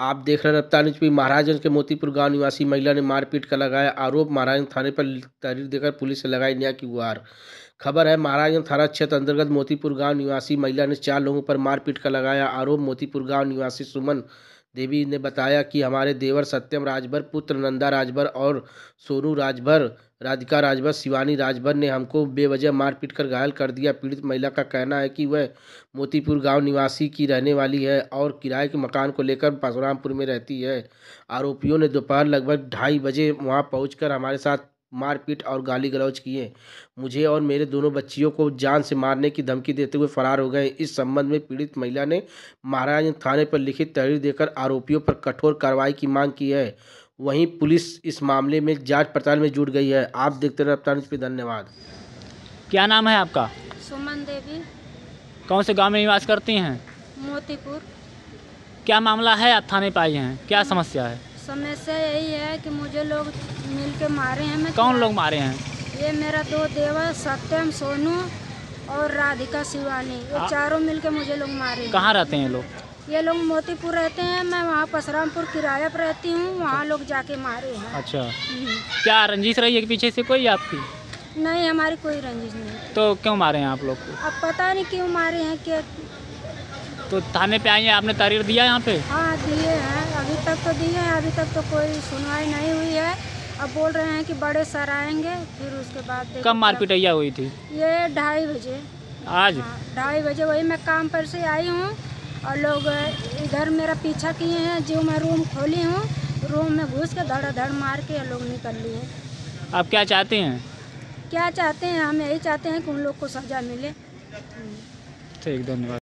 आप देख रहे रफ्तार एसपी महाराजगंज के मोतीपुर गांव निवासी महिला ने मारपीट का लगाया आरोप महाराजगंज थाने पर तहरीर देकर पुलिस से लगाई न्याय की गुहार खबर है महाराजगंज थाना क्षेत्र अंतर्गत मोतीपुर गांव निवासी महिला ने चार लोगों पर मारपीट का लगाया आरोप मोतीपुर गांव निवासी सुमन देवी ने बताया कि हमारे देवर सत्यम राजभर पुत्र नंदा राजभर और सोनू राजभर राधिका राजभर शिवानी राजभर ने हमको बेवजह मारपीट कर घायल कर दिया पीड़ित महिला का कहना है कि वह मोतीपुर गांव निवासी की रहने वाली है और किराए के मकान को लेकर परशुरामपुर में रहती है आरोपियों ने दोपहर लगभग ढाई बजे वहां पहुंचकर हमारे साथ मारपीट और गाली गलौज किए मुझे और मेरे दोनों बच्चियों को जान से मारने की धमकी देते हुए फरार हो गए इस संबंध में पीड़ित महिला ने महाराज थाने पर लिखित तहरीर देकर आरोपियों पर कठोर कार्रवाई की मांग की है वहीं पुलिस इस मामले में जांच पड़ताल में जुट गई है आप देखते रहे अपना पे धन्यवाद क्या नाम है आपका सुमन देवी कौन से गाँव में निवास करती हैं मोतीपुर क्या मामला है आप थाने पर आई हैं क्या समस्या है समस्या यही है कि मुझे लोग मिल के मारे हैं मैं कौन लोग मारे हैं ये मेरा दो देवर सत्यम सोनू और राधिका शिवानी ये चारों मिल के मुझे लोग मारे कहाँ रहते हैं लोग ये लोग मोतीपुर रहते हैं मैं वहाँ पसरामपुर किराया पर रहती हूँ वहाँ लोग जाके मारे हैं अच्छा हम्म। क्या रंजीश रही है पीछे से कोई आपकी नहीं हमारी कोई रंजीश नहीं तो क्यों मारे हैं आप लोग को अब पता नहीं क्यों मारे हैं क्या तो थाने पे आई है आपने तारीर दिया यहाँ पे हाँ दिए हैं अभी तक तो दिए हैं अभी तक तो कोई सुनवाई नहीं हुई है अब बोल रहे हैं कि बड़े सर आएंगे फिर उसके बाद कब मारपीट हुई थी ये ढाई बजे आज हाँ, ढाई बजे वही मैं काम पर से आई हूँ और लोग इधर मेरा पीछा किए हैं जो मैं रूम खोली हूँ रूम में घुस के धड़ाधड़ मार के लोग निकल लिए आप क्या चाहते हैं क्या चाहते हैं हम यही चाहते हैं कि उन लोग को सज़ा मिले ठीक धन्यवाद